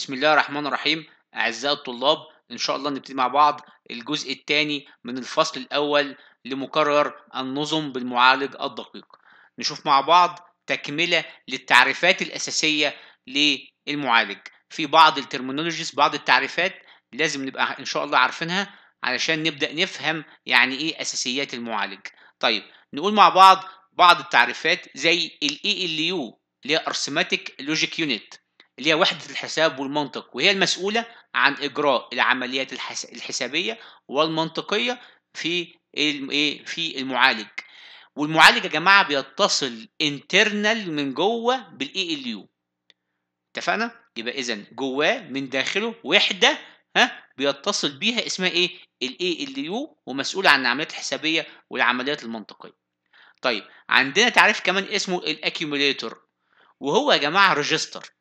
بسم الله الرحمن الرحيم أعزائي الطلاب إن شاء الله نبتدي مع بعض الجزء الثاني من الفصل الأول لمكرر النظم بالمعالج الدقيق نشوف مع بعض تكملة للتعريفات الأساسية للمعالج في بعض الترمينولوجيز بعض التعريفات لازم نبقى إن شاء الله عارفينها علشان نبدأ نفهم يعني إيه أساسيات المعالج طيب نقول مع بعض بعض التعريفات زي ال ELU اللي هي Arithmetic Logic Unit اللي هي وحدة الحساب والمنطق وهي المسؤولة عن إجراء العمليات الحسابية والمنطقية في إيه، في المعالج والمعالج يا جماعة بيتصل انترنال من جوه بالاي ال يو اتفقنا؟ يبقى إذا جواه من داخله وحدة ها بيتصل بيها اسمها ايه؟ الاي ال يو ومسؤولة عن العمليات الحسابية والعمليات المنطقية. طيب عندنا تعريف كمان اسمه الاكيوميليتور وهو يا جماعة ريجستر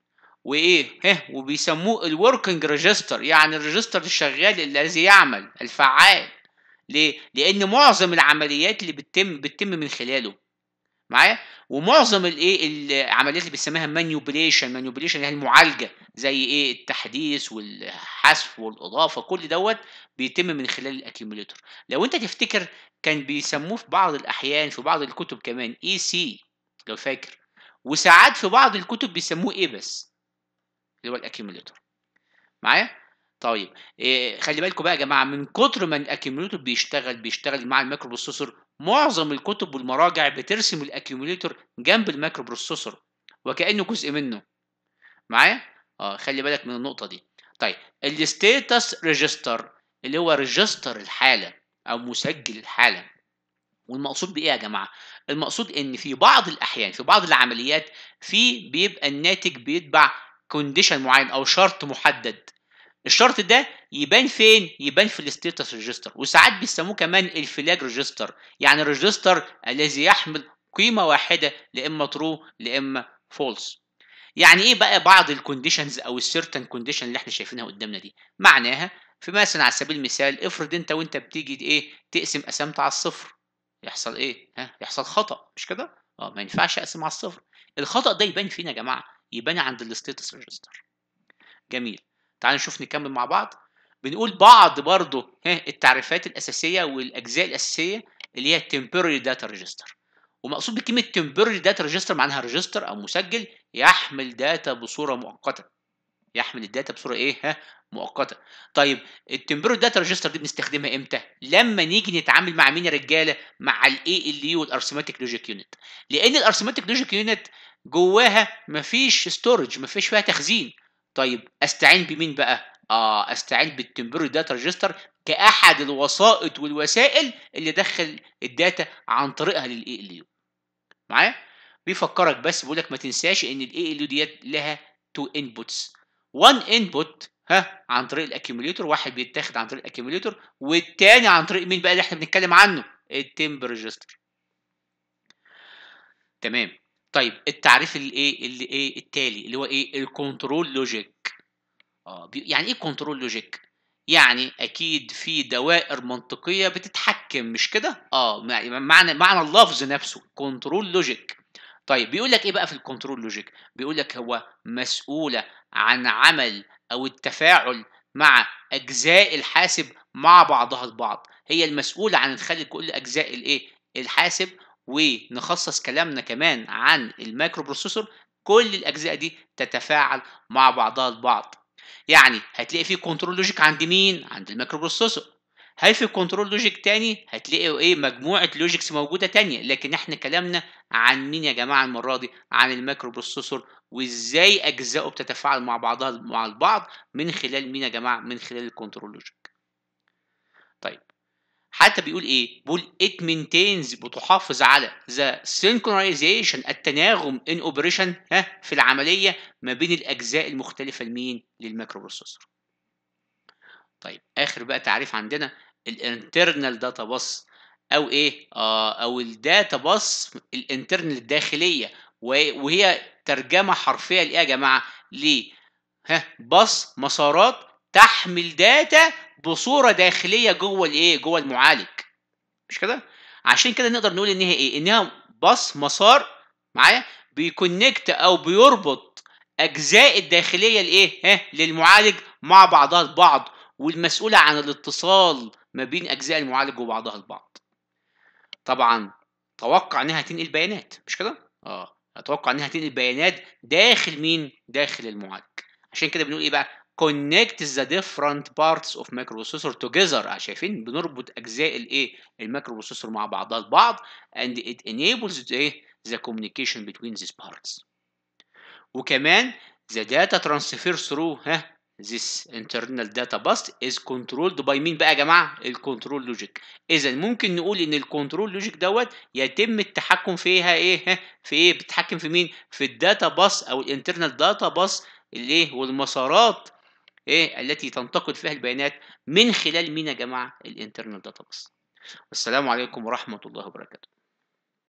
وايه ها وبيسموه الوركينج ريجستر يعني الريجستر الشغال الذي يعمل الفعال ليه لان معظم العمليات اللي بتتم بتتم من خلاله معايا ومعظم الايه العمليات اللي بيسموها مانيوبليشن مانيوبليشن هي المعالجه زي ايه التحديث والحذف والاضافه كل دوت بيتم من خلال الاكيوميليتور لو انت تفتكر كان بيسموه في بعض الاحيان في بعض الكتب كمان اي e سي لو فاكر وساعات في بعض الكتب بيسموه ايه بس اللي هو الاكيوميليتور معايا طيب إيه خلي بالكم بقى يا جماعه من كتر ما الاكيوميليتور بيشتغل بيشتغل مع المايكرو بروسيسور معظم الكتب والمراجع بترسم الاكيوميليتور جنب المايكرو بروسيسور وكانه جزء منه معايا اه خلي بالك من النقطه دي طيب الستيتس ريجستر اللي هو ريجستر الحاله او مسجل الحاله والمقصود بايه يا جماعه المقصود ان في بعض الاحيان في بعض العمليات في بيبقى الناتج بيتبع كونديشن معين او شرط محدد الشرط ده يبان فين يبان في الستيتس ريجستر وساعات بيسموه كمان الفلاج ريجستر يعني الريجستر الذي يحمل قيمه واحده لا اما ترو لا اما فولس يعني ايه بقى بعض الكونديشنز او السيرتن كونديشن اللي احنا شايفينها قدامنا دي معناها في مثلا على سبيل المثال افرض انت وانت بتيجي ايه تقسم قسمت على الصفر يحصل ايه ها يحصل خطا مش كده اه ما ينفعش اقسم على الصفر الخطا ده يبان فين يا جماعه يبان عند الستيتس ريجستر جميل تعال نشوف نكمل مع بعض بنقول بعض برضه التعريفات الاساسيه والاجزاء الاساسيه اللي هي temporary data register ومقصود بكلمه temporary data register معناها ريجستر او مسجل يحمل داتا بصوره مؤقته يحمل الداتا بصوره ايه ها مؤقته طيب temporary داتا ريجستر دي بنستخدمها امتى لما نيجي نتعامل مع مين يا رجاله مع الاي ال والـ والارثماتيك لوجيك يونت لان الارثماتيك لوجيك يونت جواها مفيش ستورج مفيش فيها تخزين طيب استعين بمين بقى اه استعين بالتمبري داتا ريجستر كاحد الوسائط والوسائل اللي دخل الداتا عن طريقها للاي ال يو معايا بيفكرك بس بيقول لك ما تنساش ان الاي ال يو ديت لها تو انبوتس وان انبوت ها عن طريق الاكيوميليتور واحد بيتاخد عن طريق الاكيوميليتور والتاني عن طريق مين بقى اللي احنا بنتكلم عنه التمبر ريجستر تمام طيب التعريف الايه اللي ايه التالي اللي هو ايه الكنترول لوجيك اه يعني ايه كنترول لوجيك يعني اكيد في دوائر منطقيه بتتحكم مش كده اه معنى معنى اللفظ نفسه كنترول لوجيك طيب بيقول لك ايه بقى في الكنترول لوجيك بيقول لك هو مسؤوله عن عمل او التفاعل مع اجزاء الحاسب مع بعضها البعض هي المسؤوله عن تخلي كل اجزاء الايه الحاسب ونخصص كلامنا كمان عن المايكرو بروسيسور كل الاجزاء دي تتفاعل مع بعضها البعض يعني هتلاقي في كنترول لوجيك عند مين عند المايكرو بروسيسور هل في كنترول لوجيك تاني هتلاقي ايه مجموعه لوجيكس موجوده تانية لكن احنا كلامنا عن مين يا جماعه المره دي عن المايكرو بروسيسور وازاي اجزائه بتتفاعل مع بعضها مع البعض من خلال مين يا جماعه من خلال الكنترول لوجيك طيب حتى بيقول ايه بيقول it maintains بتحافظ على the synchronization التناغم in operation ها في العمليه ما بين الاجزاء المختلفه لمين للميكرو بروسيسور طيب اخر بقى تعريف عندنا الانترنال داتا باص او ايه آه او الداتا باص الانترنال الداخليه وهي ترجمه حرفيه لايه يا جماعه ل ها باص مسارات تحمل داتا بصوره داخليه جوه الايه جوه المعالج مش كده عشان كده نقدر نقول ان هي ايه انها بص مسار معايا بيكونكت او بيربط اجزاء الداخليه الايه ها للمعالج مع بعضها البعض والمسؤوله عن الاتصال ما بين اجزاء المعالج وبعضها البعض طبعا توقع انها هتنقل بيانات مش كده اه اتوقع انها هتنقل بيانات داخل مين داخل المعالج عشان كده بنقول ايه بقى connect the different parts of microprocessor together آه، شايفين بنربط اجزاء الايه الميكروبروسيسور مع بعضها البعض and it enables the, إيه؟ the communication between these parts وكمان the data transfer through ها this internal data bus is controlled by مين بقى يا جماعه الكنترول لوجيك اذا ممكن نقول ان الكنترول لوجيك دوت يتم التحكم فيها ايه في ايه بتتحكم في مين في الداتا باس او الانترنال داتا باس الايه والمسارات ايه التي تنتقل فيها البيانات من خلال مين يا جماعه الانترنال بس والسلام عليكم ورحمه الله وبركاته